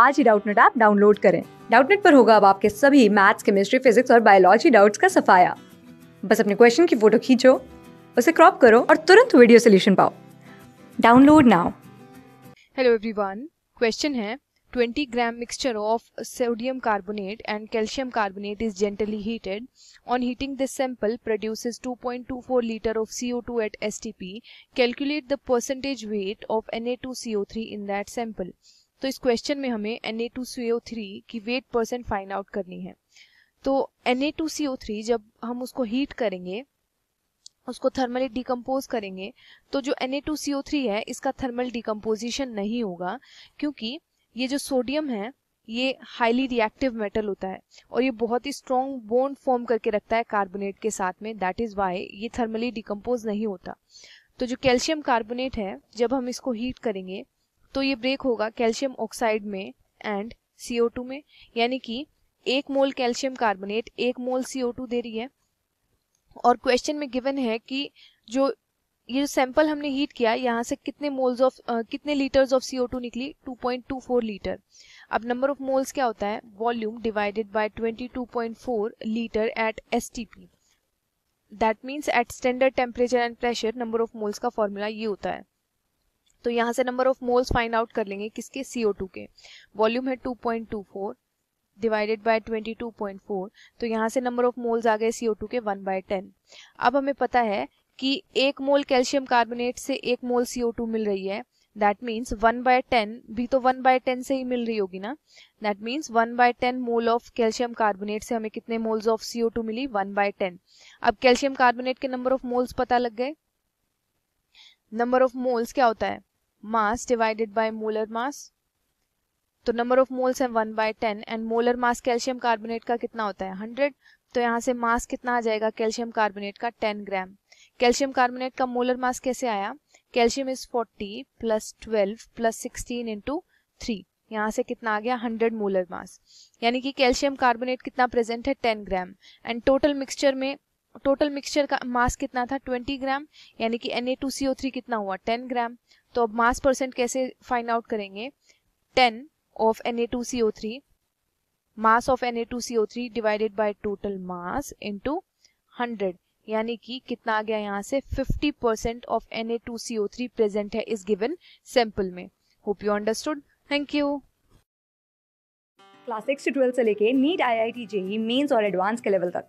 आज ही Doubtnut app download करें डाउटनेट पर होगा अब आपके सभी मैथ्स केमिस्ट्री फिजिक्स और बायोलॉजी डाउट्स का सफाया बस अपने क्वेश्चन की फोटो खींचो उसे क्रॉप करो और तुरंत वीडियो सोल्यूशन पाओ download now hello everyone question है 20 gram mixture of sodium carbonate and calcium carbonate is gently heated. On heating this sample produces 2.24 liter of CO2 at STP. Calculate the percentage weight of Na2CO3 in that sample. तो इस question में हमें three की wait percent find out करनी है तो Na2CO3 जब हम उसको हीट करेंगे उसको थर्मली डिकम्पोज करेंगे तो जो थ्री है इसका थर्मल डिकम्पोजिशन नहीं होगा क्योंकि ये जो सोडियम है ये हाईली रिएक्टिव मेटल होता है और ये बहुत ही स्ट्रॉन्ग बोन फॉर्म करके रखता है कार्बोनेट के साथ में दैट इज वाई ये थर्मली डिकम्पोज नहीं होता तो जो कैल्शियम कार्बोनेट है जब हम इसको हीट करेंगे तो ये ब्रेक होगा कैल्शियम ऑक्साइड में एंड CO2 में यानी कि एक मोल कैल्शियम कार्बोनेट एक मोल CO2 दे रही है और क्वेश्चन में गिवन है कि जो ये जो सैंपल हमने हीट किया यहाँ से कितने मोल्स ऑफ कितने लीटर्स ऑफ CO2 निकली 2.24 लीटर अब नंबर ऑफ मोल्स क्या होता है volume divided by 22.4 litre at S T P that means at standard temperature and pressure number of moles का फॉर्मूला ये होता है तो यहाँ से number of moles find out कर लेंगे किसके टू के वॉल्यूम है 2.24 डिवाइडेड बाय 22.4 तो यहाँ से नंबर ऑफ मोल्स आ गए टू के वन बाय टेन अब हमें पता है कि एक मोल कैल्शियम कार्बोनेट से एक मोल CO2 मिल रही है that means one by ten भी तो वन बाय टेन से ही मिल रही होगी ना that means one by ten mole of calcium carbonate से हमें कितने मोल्स ऑफ सीओ टू मिली वन बाय टेन अब कैल्शियम कार्बोनेट के नंबर ऑफ मोल्स पता लग गए नंबर ऑफ मोल्स क्या होता है mass divided by molar mass तो नंबर ऑफ मोल्स है one by ten and molar mass calcium carbonate का कितना होता है हंड्रेड तो यहाँ से मास कितना आ जाएगा कैल्शियम कार्बोनेट का टेन ग्राम कैल्शियम कार्बोनेट का मोलर मास कैसे आया calcium is forty plus twelve plus sixteen into three यहाँ से कितना आ गया हंड्रेड मोलर मास यानी कि कैल्शियम कार्बोनेट कितना प्रेजेंट है ten gram and total mixture में टोटल मिक्सचर का मास कितना था 20 ग्राम यानी कि Na2CO3 कितना हुआ 10 ग्राम तो अब मास परसेंट कैसे फाइंड आउट करेंगे 10 of Na2CO3 mass of Na2CO3 divided by total mass into 100 यानी कि कितना आ गया यहाँ से 50 परसेंट ऑफ Na2CO3 प्रेजेंट है इस गिवन सैंपल में hope you understood thank you class six से ट्वेल्थ से लेके NEET I I T JEE Mains और एडवांस के लेवल तक